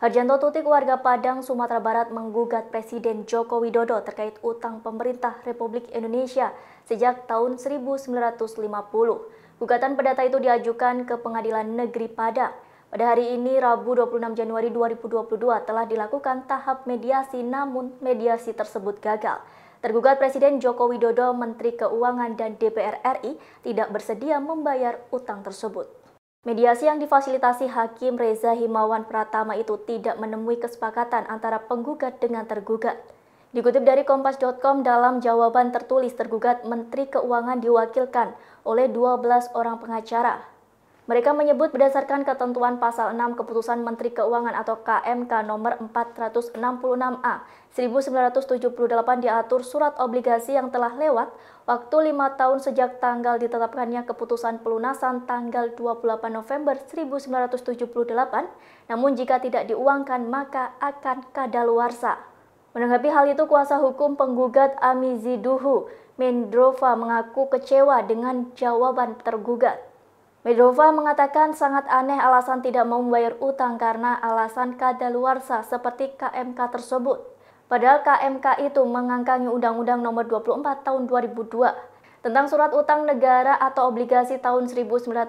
Harjanto Tutik warga Padang, Sumatera Barat menggugat Presiden Joko Widodo terkait utang pemerintah Republik Indonesia sejak tahun 1950. Gugatan perdata itu diajukan ke Pengadilan Negeri Padang. Pada hari ini, Rabu 26 Januari 2022 telah dilakukan tahap mediasi namun mediasi tersebut gagal. Tergugat Presiden Joko Widodo, Menteri Keuangan dan DPR RI tidak bersedia membayar utang tersebut. Mediasi yang difasilitasi Hakim Reza Himawan Pratama itu tidak menemui kesepakatan antara penggugat dengan tergugat. Dikutip dari Kompas.com, dalam jawaban tertulis tergugat, Menteri Keuangan diwakilkan oleh 12 orang pengacara. Mereka menyebut berdasarkan ketentuan pasal 6 Keputusan Menteri Keuangan atau KMK nomor 466A 1978 diatur surat obligasi yang telah lewat waktu 5 tahun sejak tanggal ditetapkannya keputusan pelunasan tanggal 28 November 1978, namun jika tidak diuangkan maka akan kadaluarsa. Menanggapi hal itu, kuasa hukum penggugat Amiziduhu Mendrova mengaku kecewa dengan jawaban tergugat. Medova mengatakan sangat aneh alasan tidak mau membayar utang karena alasan kadaluarsa seperti KMK tersebut. Padahal KMK itu mengangkangi Undang-Undang Nomor 24 Tahun 2002 tentang surat utang negara atau obligasi tahun 1950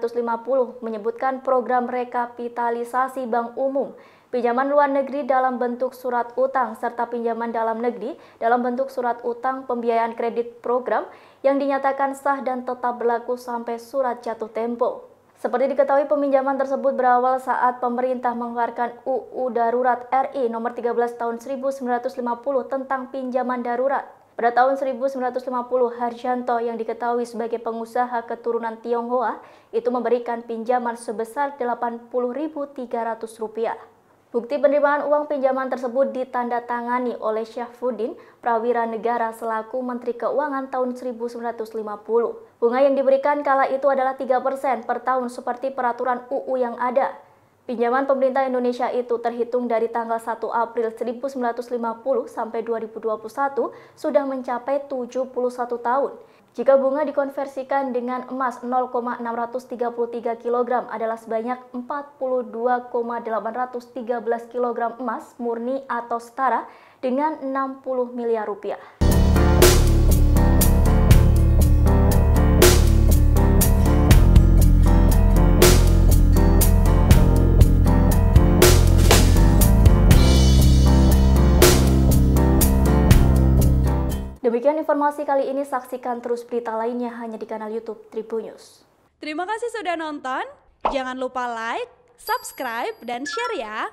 menyebutkan program rekapitalisasi bank umum pinjaman luar negeri dalam bentuk surat utang serta pinjaman dalam negeri dalam bentuk surat utang pembiayaan kredit program yang dinyatakan sah dan tetap berlaku sampai surat jatuh tempo. Seperti diketahui peminjaman tersebut berawal saat pemerintah mengeluarkan UU Darurat RI nomor 13 tahun 1950 tentang pinjaman darurat. Pada tahun 1950, Harjanto yang diketahui sebagai pengusaha keturunan Tionghoa itu memberikan pinjaman sebesar Rp80.300. Bukti penerimaan uang pinjaman tersebut ditandatangani oleh Syahfuddin Prawira Negara selaku Menteri Keuangan tahun 1950. Bunga yang diberikan kala itu adalah 3% per tahun seperti peraturan UU yang ada. Pinjaman pemerintah Indonesia itu terhitung dari tanggal 1 April 1950 sampai 2021 sudah mencapai 71 tahun. Jika bunga dikonversikan dengan emas 0,633 kg adalah sebanyak 42,813 kg emas murni atau setara dengan 60 miliar rupiah. Demikian informasi kali ini, saksikan terus berita lainnya hanya di kanal Youtube Tribunnews. Terima kasih sudah nonton, jangan lupa like, subscribe, dan share ya!